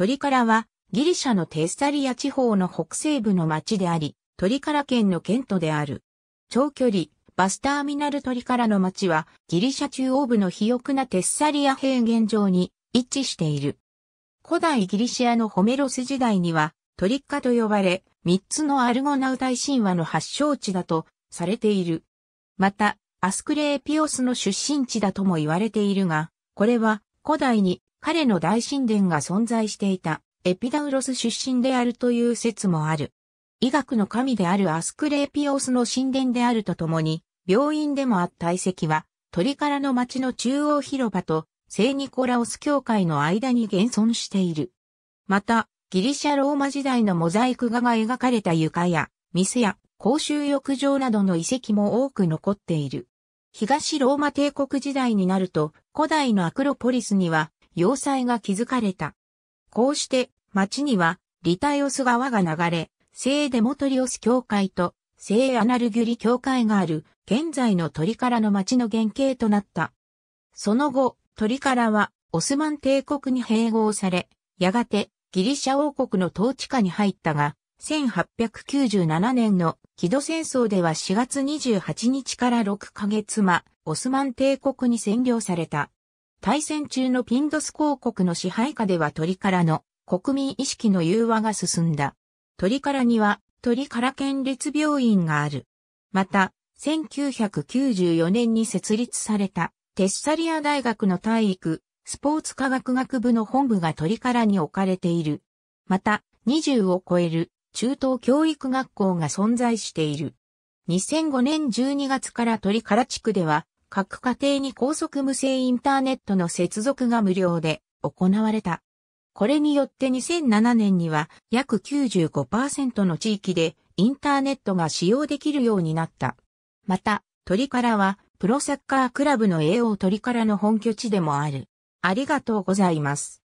トリカラはギリシャのテッサリア地方の北西部の町であり、トリカラ県の県都である。長距離、バスターミナルトリカラの町はギリシャ中央部の肥沃なテッサリア平原上に位置している。古代ギリシアのホメロス時代にはトリッカと呼ばれ、三つのアルゴナウタイ神話の発祥地だとされている。また、アスクレーピオスの出身地だとも言われているが、これは古代に彼の大神殿が存在していたエピダウロス出身であるという説もある。医学の神であるアスクレーピオスの神殿であるとともに、病院でもあった遺跡は、鳥からの町の中央広場と聖ニコラオス教会の間に現存している。また、ギリシャ・ローマ時代のモザイク画が描かれた床や、店や公衆浴場などの遺跡も多く残っている。東ローマ帝国時代になると、古代のアクロポリスには要塞が築かれた。こうして町にはリタイオス川が流れ、聖デモトリオス教会と聖アナルギュリ教会がある現在のトリカラの町の原型となった。その後、トリカラはオスマン帝国に併合され、やがてギリシャ王国の統治下に入ったが、1897年の木戸戦争では4月28日から6ヶ月間、オスマン帝国に占領された。大戦中のピンドス公国の支配下では鳥からの国民意識の融和が進んだ。鳥からには鳥から県立病院がある。また、1994年に設立されたテッサリア大学の体育、スポーツ科学学部の本部が鳥からに置かれている。また、20を超える中等教育学校が存在している。2005年12月から鳥唐地区では、各家庭に高速無線インターネットの接続が無料で行われた。これによって2007年には約95%の地域でインターネットが使用できるようになった。また、鳥からはプロサッカークラブの AO 鳥からの本拠地でもある。ありがとうございます。